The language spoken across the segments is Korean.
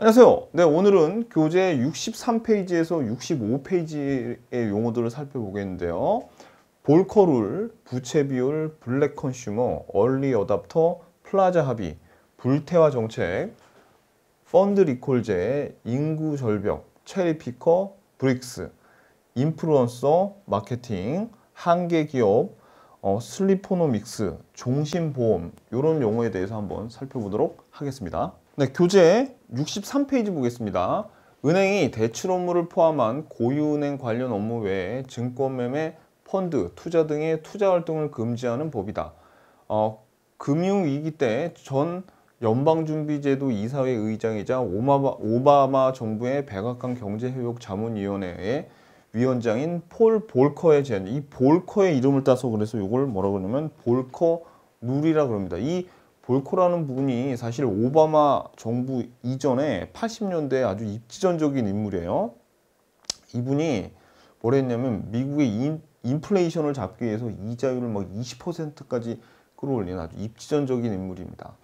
안녕하세요. 네, 오늘은 교재 63페이지에서 65페이지의 용어들을 살펴보겠는데요. 볼커룰, 부채비율, 블랙컨슈머, 얼리 어답터, 플라자 합의, 불태화 정책, 펀드 리콜제, 인구 절벽, 체리피커, 브릭스, 인플루언서, 마케팅, 한계 기업, 어, 슬리포노믹스, 종신보험 이런 용어에 대해서 한번 살펴보도록 하겠습니다. 네, 교재 63페이지 보겠습니다. 은행이 대출 업무를 포함한 고유은행 관련 업무 외에 증권매매, 펀드, 투자 등의 투자 활동을 금지하는 법이다. 어, 금융위기 때 전 연방준비제도 이사회 의장이자 오마바, 오바마 정부의 백악관 경제협력 자문위원회의 위원장인 폴 볼커의 제안. 이 볼커의 이름을 따서 그래서 이걸 뭐라고 그러냐면 볼커 룰이라 그럽니다. 이 볼코라는 분이 사실 오바마 정부 이전에 80년대 아주 입지전적인 인물이에요. 이분이 뭘 했냐면 미국의 인, 인플레이션을 잡기 위해서 이자율을 막 20%까지 끌어올리는 아주 입지전적인 인물입니다.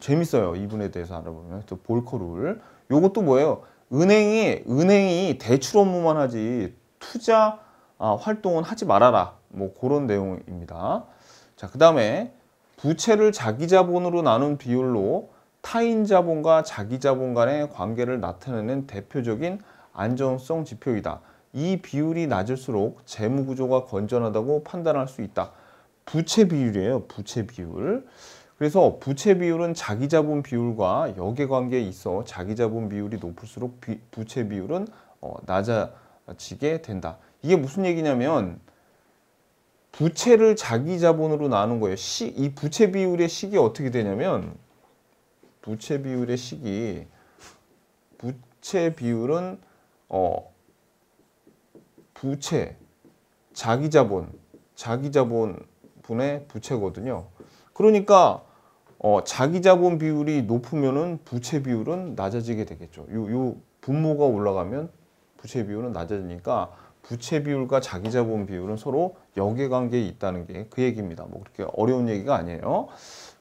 재밌어요. 이분에 대해서 알아보면. 저볼코룰 요것도 뭐예요? 은행이 은행이 대출 업무만 하지 투자 아, 활동은 하지 말아라. 뭐 그런 내용입니다. 자, 그다음에 부채를 자기 자본으로 나눈 비율로 타인 자본과 자기 자본 간의 관계를 나타내는 대표적인 안정성 지표이다. 이 비율이 낮을수록 재무 구조가 건전하다고 판단할 수 있다. 부채 비율이에요. 부채 비율. 그래서 부채 비율은 자기 자본 비율과 역의 관계에 있어 자기 자본 비율이 높을수록 비, 부채 비율은 어, 낮아지게 된다. 이게 무슨 얘기냐면 부채를 자기 자본으로 나눈 거예요. 시, 이 부채 비율의 식이 어떻게 되냐면 부채 비율의 식이 부채 비율은 어 부채 자기 자본 자기 자본 분의 부채거든요. 그러니까 어, 자기 자본 비율이 높으면은 부채 비율은 낮아지게 되겠죠. 요, 요 분모가 올라가면 부채 비율은 낮아지니까 부채 비율과 자기 자본 비율은 서로 역외관계에 있다는 게 그 얘기입니다. 뭐 그렇게 어려운 얘기가 아니에요.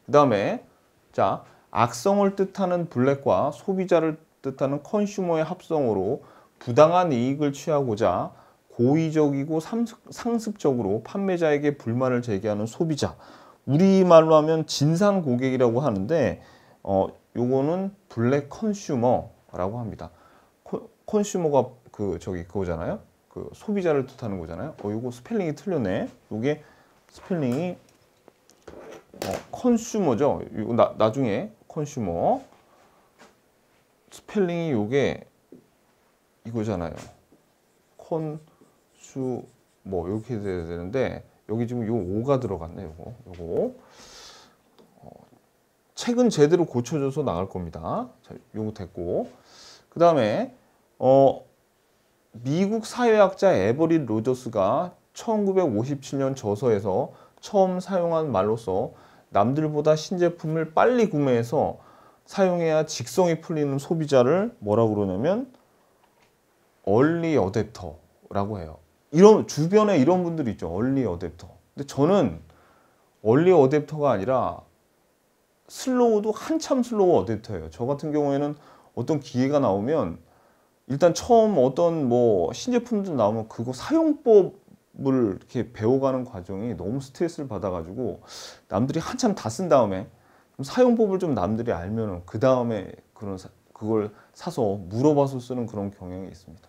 그 다음에 자 악성을 뜻하는 블랙과 소비자를 뜻하는 컨슈머의 합성으로 부당한 이익을 취하고자 고의적이고 상습적으로 판매자에게 불만을 제기하는 소비자 우리말로 하면 진상 고객이라고 하는데 어 요거는 블랙 컨슈머라고 합니다. 컨, 컨슈머가 그 저기 그거잖아요. 그 소비자를 뜻하는 거잖아요. 어, 이거 스펠링이 틀렸네. 이게 스펠링이 어, 컨슈머죠. 이거 나, 나중에 컨슈머 스펠링이 요게 이거잖아요. 컨슈 뭐 이렇게 돼야 되는데 여기 지금 요 5가 들어갔네 요거 요거 어, 책은 제대로 고쳐줘서 나갈 겁니다 자 요거 됐고 그 다음에 어 미국 사회학자 에버린 로저스가 1957년 저서에서 처음 사용한 말로서 남들보다 신제품을 빨리 구매해서 사용해야 직성이 풀리는 소비자를 뭐라고 그러냐면 얼리 어댑터라고 해요. 이런 주변에 이런 분들이 있죠. 얼리 어댑터. 근데 저는 얼리 어댑터가 아니라 슬로우도 한참 슬로우 어댑터예요. 저 같은 경우에는 어떤 기회가 나오면 일단 처음 어떤 뭐 신제품들 나오면 그거 사용법을 이렇게 배워가는 과정이 너무 스트레스를 받아가지고 남들이 한참 다 쓴 다음에 좀 사용법을 좀 남들이 알면은 그 다음에 그런 사, 그걸 사서 물어봐서 쓰는 그런 경향이 있습니다.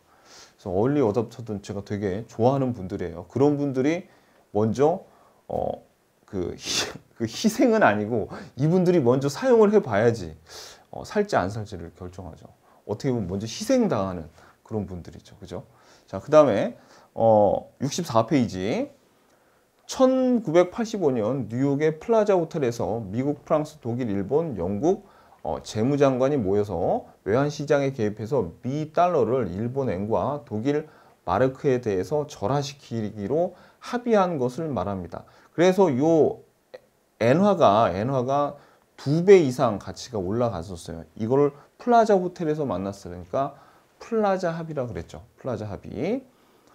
그래서 얼리 어답터든 제가 되게 좋아하는 분들이에요. 그런 분들이 먼저 어그그 그 희생은 아니고 이분들이 먼저 사용을 해봐야지 어 살지 안 살지를 결정하죠. 어떻게 보면 먼저 희생당하는 그런 분들이죠. 그죠? 자, 그 다음에 어, 64페이지 1985년 뉴욕의 플라자 호텔에서 미국, 프랑스, 독일, 일본, 영국 어, 재무장관이 모여서 외환시장에 개입해서 미 달러를 일본엔과 독일 마르크에 대해서 절하시키기로 합의한 것을 말합니다. 그래서 요 엔화가 엔화가 두 배 이상 가치가 올라갔었어요. 이거를 플라자 호텔에서 만났어요. 그러니까 플라자 합의라고 그랬죠. 플라자 합의.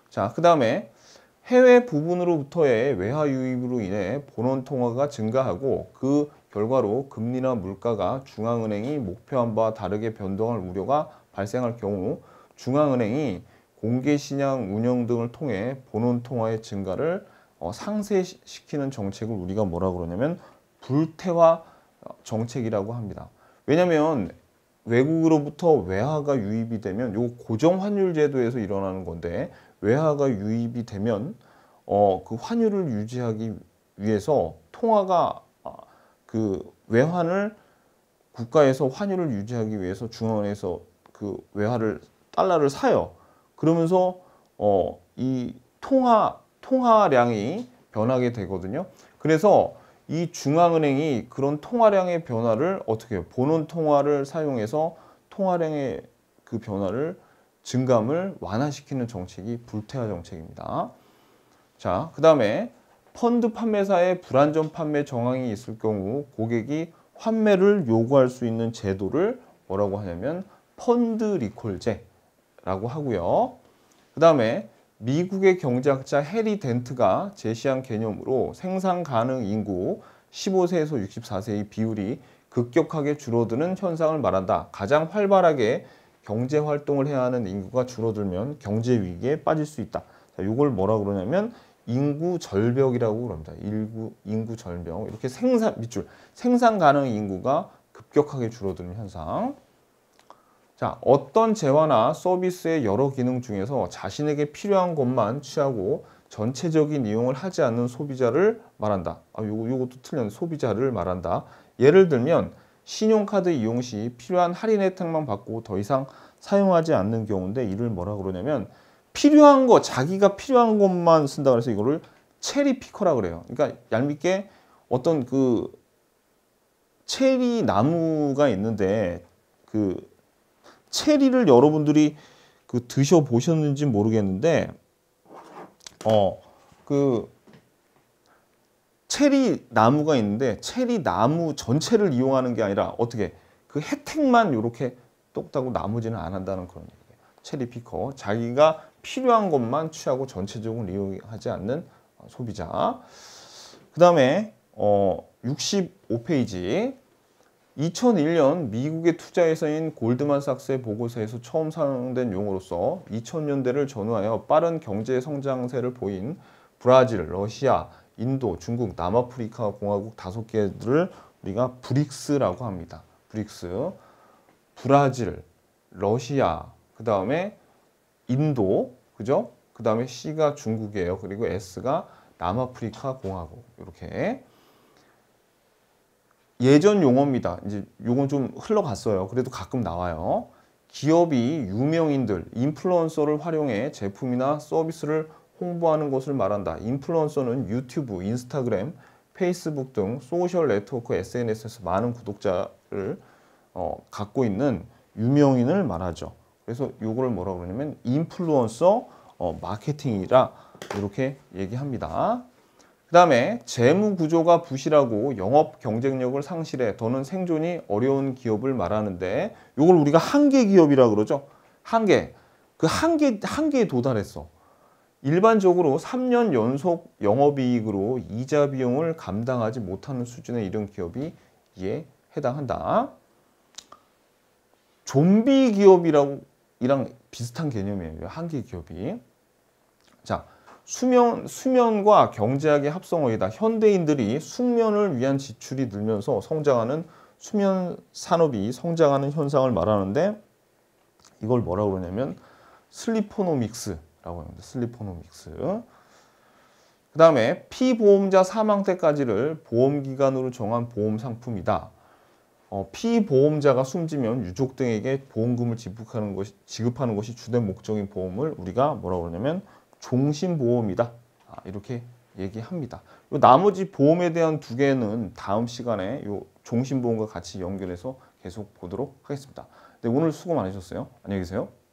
자, 그 다음에 해외 부분으로부터의 외화 유입으로 인해 본원 통화가 증가하고 그 결과로 금리나 물가가 중앙은행이 목표한 바와 다르게 변동할 우려가 발생할 경우 중앙은행이 공개신장 운영 등을 통해 본원 통화의 증가를 어, 상쇄시키는 정책을 우리가 뭐라 고 그러냐면 불태화 어, 정책이라고 합니다. 왜냐하면 외국으로부터 외화가 유입이 되면 요 고정 환율 제도에서 일어나는 건데 외화가 유입이 되면 어 그 환율을 유지하기 위해서 통화가 아, 그 외환을 국가에서 환율을 유지하기 위해서 중앙에서그 외화를 달러를 사요. 그러면서 어 이 통화 통화량이 변하게 되거든요. 그래서 이 중앙은행이 그런 통화량의 변화를 어떻게 해요? 보는 통화를 사용해서 통화량의 그 변화를 증감을 완화시키는 정책이 불태화 정책입니다. 자, 그 다음에 펀드 판매사의 불안전 판매 정황이 있을 경우 고객이 환매를 요구할 수 있는 제도를 뭐라고 하냐면 펀드 리콜제라고 하고요. 그 다음에 미국의 경제학자 해리 덴트가 제시한 개념으로 생산 가능 인구 15세에서 64세의 비율이 급격하게 줄어드는 현상을 말한다. 가장 활발하게 경제 활동을 해야 하는 인구가 줄어들면 경제 위기에 빠질 수 있다. 자, 이걸 뭐라 그러냐면 인구 절벽이라고 그럽니다. 인구, 인구 절벽. 이렇게 생산 밑줄 생산 가능 인구가 급격하게 줄어드는 현상. 자, 어떤 재화나 서비스의 여러 기능 중에서 자신에게 필요한 것만 취하고 전체적인 이용을 하지 않는 소비자를 말한다. 아, 요거, 요것도 틀렸네. 소비자를 말한다. 예를 들면 신용카드 이용 시 필요한 할인 혜택만 받고 더 이상 사용하지 않는 경우인데 이를 뭐라 그러냐면 필요한 거, 자기가 필요한 것만 쓴다 그래서 이거를 체리 피커라 그래요. 그러니까 얄밉게 어떤 그 체리 나무가 있는데 그 체리를 여러분들이 그 드셔 보셨는지 모르겠는데 어 그 체리 나무가 있는데 체리 나무 전체를 이용하는 게 아니라 어떻게 그 혜택만 이렇게 똑딱고 나머지는 안 한다는 그런 얘기예요. 체리 피커 자기가 필요한 것만 취하고 전체적으로 이용하지 않는 소비자. 그 다음에 어 65페이지 2001년 미국의 투자회사인 골드만삭스의 보고서에서 처음 사용된 용어로서 2000년대를 전후하여 빠른 경제 성장세를 보인 브라질, 러시아, 인도, 중국, 남아프리카 공화국 다섯 개를 우리가 브릭스라고 합니다. 브릭스, 브라질, 러시아, 그 다음에 인도, 그죠? 그 다음에 C가 중국이에요. 그리고 S가 남아프리카 공화국 이렇게 예전 용어입니다. 이제 요건 좀 흘러갔어요. 그래도 가끔 나와요. 기업이 유명인들, 인플루언서를 활용해 제품이나 서비스를 홍보하는 것을 말한다. 인플루언서는 유튜브, 인스타그램, 페이스북 등 소셜 네트워크 SNS에서 많은 구독자를 어, 갖고 있는 유명인을 말하죠. 그래서 요거를 뭐라 그러냐면 인플루언서 어, 마케팅이라 이렇게 얘기합니다. 그 다음에 재무 구조가 부실하고 영업 경쟁력을 상실해 더는 생존이 어려운 기업을 말하는데 이걸 우리가 한계 기업이라 그러죠. 한계. 그 한계 한계에 도달했어. 일반적으로 3년 연속 영업이익으로 이자 비용을 감당하지 못하는 수준의이런 기업이 이에 해당한다. 좀비 기업이라고 이랑 비슷한 개념이에요. 한계 기업이. 자, 수면, 수면과 경제학의 합성어이다. 현대인들이 숙면을 위한 지출이 늘면서 성장하는 수면 산업이 성장하는 현상을 말하는데 이걸 뭐라고 그러냐면 슬리포노믹스라고 합니다. 슬리포노믹스. 그 다음에 피보험자 사망 때까지를 보험기간으로 정한 보험 상품이다. 어, 피보험자가 숨지면 유족 등에게 보험금을 지급하는 것이, 지급하는 것이 주된 목적인 보험을 우리가 뭐라고 그러냐면 종신보험이다. 아, 이렇게 얘기합니다. 나머지 보험에 대한 두 개는 다음 시간에 요 종신보험과 같이 연결해서 계속 보도록 하겠습니다. 네, 오늘 수고 많으셨어요. 안녕히 계세요.